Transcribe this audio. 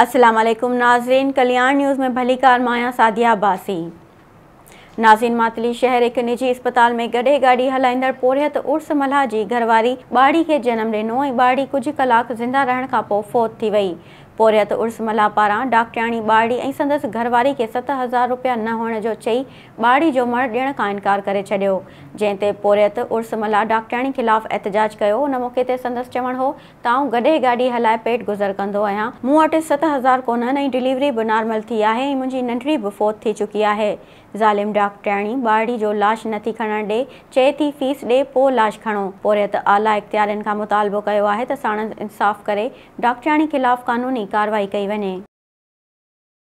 असलम नाजरीन कल्याण न्यूज़ में भली कार माया सादिया बासी नाजिन मातली शहर एक निजी अस्पताल में गडे गाड़ी हलाईंदड़ पोरियत उर्स मल्हा की घरवारी बाड़ी के जन्म दिनों बाड़ी कुछ कलाक ज़िंदा रहने का पोइ फौत थी वही पोरियत उर्स मला पारां डाक्टयाणी ॿाड़ी ऐं संदसि घरवारी खे सत हज़ार रुपिया न हुअण जो चई ॿाड़ी जो मर ॾियण खां इनकार करे छॾियो जंहिं ते पोरियत उर्स मला डाक्टयाणी ख़िलाफ़ु एतिजाज कयो हुन मौक़े ते संदसि चवण हो त आउं गॾे गाॾी हलाए पेट गुज़र कंदो आहियां मूं वटि सत हज़ार कोन्हनि ऐं डिलीवरी बि नॉर्मल थी आहे ऐं मुंहिंजी नंढड़ी बि फोत थी चुकी आहे ज़ालिम डाक्टयाणी ॿड़ी जो लाश नथी खणण ॾिए चए थी फीस ॾे पोइ लाश खणो पोरियत आला इख़्तियारनि खां मुतालबो कयो आहे त साण इंसाफ़ करे डॉक्टरयाणी ख़िलाफ़ु कानूनी कार्रवाई कई वने